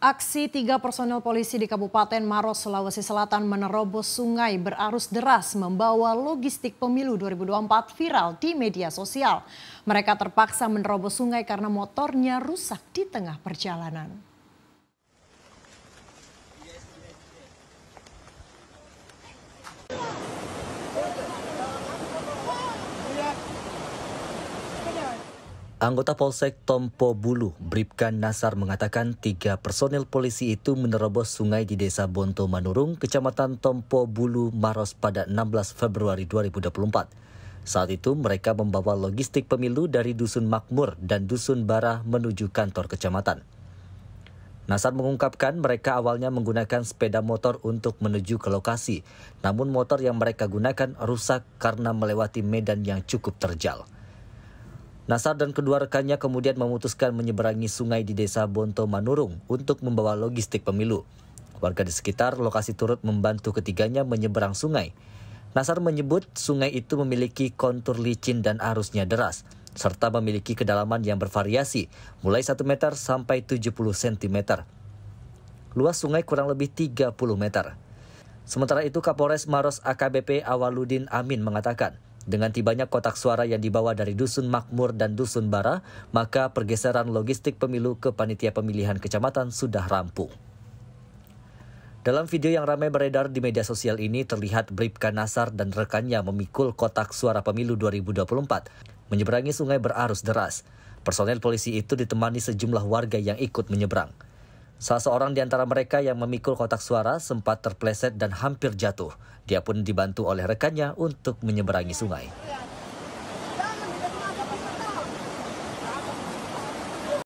Aksi tiga personel polisi di Kabupaten Maros, Sulawesi Selatan menerobos sungai berarus deras membawa logistik pemilu 2024 viral di media sosial. Mereka terpaksa menerobos sungai karena motornya rusak di tengah perjalanan. Anggota Polsek Tompo Bulu, Bribkan Nasar mengatakan tiga personil polisi itu menerobos sungai di desa Bonto Manurung, kecamatan Tompo Bulu, Maros pada 16 Februari 2024. Saat itu mereka membawa logistik pemilu dari Dusun Makmur dan Dusun Bara menuju kantor kecamatan. Nasar mengungkapkan mereka awalnya menggunakan sepeda motor untuk menuju ke lokasi, namun motor yang mereka gunakan rusak karena melewati medan yang cukup terjal. Nasar dan kedua rekannya kemudian memutuskan menyeberangi sungai di desa Bonto Manurung untuk membawa logistik pemilu. Warga di sekitar lokasi turut membantu ketiganya menyeberang sungai. Nasar menyebut sungai itu memiliki kontur licin dan arusnya deras, serta memiliki kedalaman yang bervariasi, mulai 1 meter sampai 70 cm. Luas sungai kurang lebih 30 meter. Sementara itu Kapolres Maros AKBP Awaludin Amin mengatakan, dengan tibanya kotak suara yang dibawa dari Dusun Makmur dan Dusun Bara, maka pergeseran logistik pemilu ke panitia pemilihan kecamatan sudah rampung. Dalam video yang ramai beredar di media sosial ini terlihat Bribka Nasar dan rekannya memikul kotak suara pemilu 2024, menyeberangi sungai berarus deras. Personel polisi itu ditemani sejumlah warga yang ikut menyeberang. Salah seorang di antara mereka yang memikul kotak suara sempat terpleset dan hampir jatuh. Dia pun dibantu oleh rekannya untuk menyeberangi sungai.